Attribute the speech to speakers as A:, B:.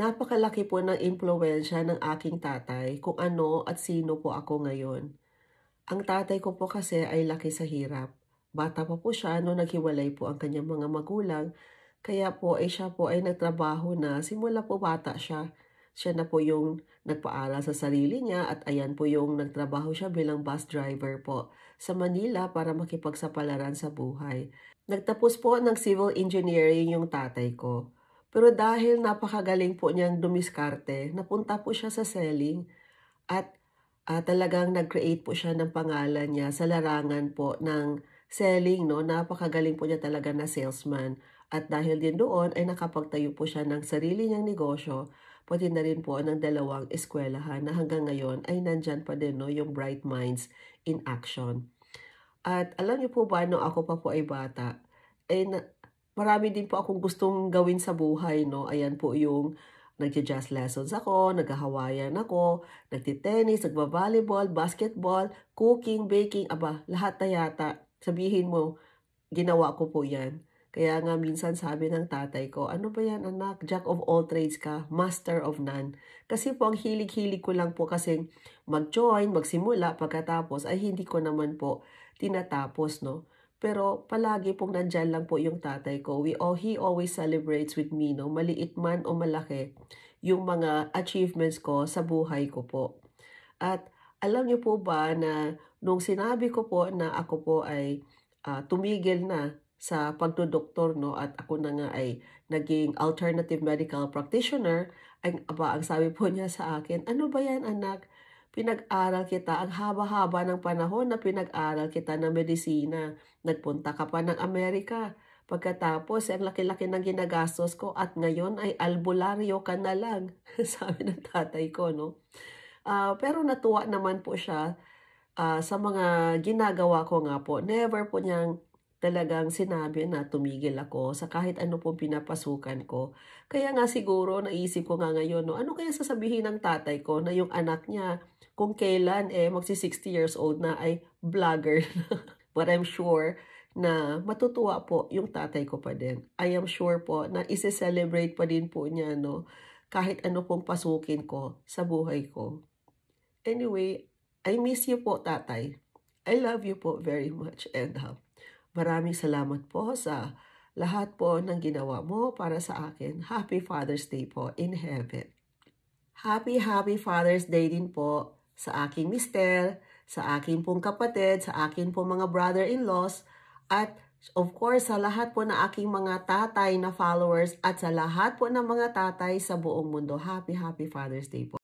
A: Napakalaki po ng impluensya ng aking tatay kung ano at sino po ako ngayon. Ang tatay ko po kasi ay laki sa hirap. Bata pa po siya no naghiwalay po ang kanyang mga magulang. Kaya po ay eh, siya po ay nagtrabaho na simula po bata siya. Siya na po yung nagpaaral sa sarili niya at ayan po yung nagtrabaho siya bilang bus driver po sa Manila para makipagsapalaran sa buhay. Nagtapos po ng civil engineering yung tatay ko. Pero dahil napakagaling po niyang dumiskarte, napunta po siya sa selling at uh, talagang nag-create po siya ng pangalan niya sa larangan po ng selling. No? Napakagaling po niya talaga na salesman. At dahil din doon ay nakapagtayo po siya ng sarili niyang negosyo, pati na rin po ng dalawang eskwelahan na hanggang ngayon ay nandyan pa din no, yung Bright Minds in Action. At alam niyo po ba, no, ako pa po ay bata, ay na, marami din po akong gustong gawin sa buhay, no? Ayan po yung nagja-jazz lessons ako, naghahawayan ako, nagtitennis, nagba-volleyball, basketball, cooking, baking, aba, lahat na yata. Sabihin mo, ginawa ko po yan. Kaya nga minsan sabi ng tatay ko, ano ba yan anak, jack of all trades ka, master of none. Kasi po ang hilig-hilig ko lang po kasi mag-join, magsimula, pagkatapos ay hindi ko naman po tinatapos, no? Pero palagi pong nandyan lang po yung tatay ko. We, oh, he always celebrates with me, no? maliit man o malaki, yung mga achievements ko sa buhay ko po. At alam niyo po ba na nung sinabi ko po na ako po ay uh, tumigil na sa pagdodoktor no at ako na nga ay naging alternative medical practitioner, ang, aba, ang sabi po niya sa akin, ano ba yan anak? pinag-aral kita. Ang haba-haba ng panahon na pinag-aral kita ng medisina. Nagpunta ka pa ng Amerika. Pagkatapos, ang laki-laki ng ginagastos ko at ngayon ay albularyo ka na lang, sabi ng tatay ko, no? Uh, pero natuwa naman po siya uh, sa mga ginagawa ko nga po. Never po niyang talagang sinabi na tumigil ako sa kahit ano pong pinapasukan ko. Kaya nga siguro naisip ko nga ngayon, no, ano kaya sasabihin ng tatay ko na yung anak niya kung kailan eh magsi-60 years old na ay vlogger. But I'm sure na matutuwa po yung tatay ko pa din. I am sure po na isi-celebrate pa din po niya no kahit ano pong pasukin ko sa buhay ko. Anyway, I miss you po tatay. I love you po very much and uh, maraming salamat po sa lahat po ng ginawa mo para sa akin. Happy Father's Day po in heaven. Happy, happy Father's Day din po sa aking mister, sa aking pong kapatid, sa akin pong mga brother-in-laws, at of course sa lahat po na aking mga tatay na followers at sa lahat po ng mga tatay sa buong mundo. Happy, happy Father's Day po.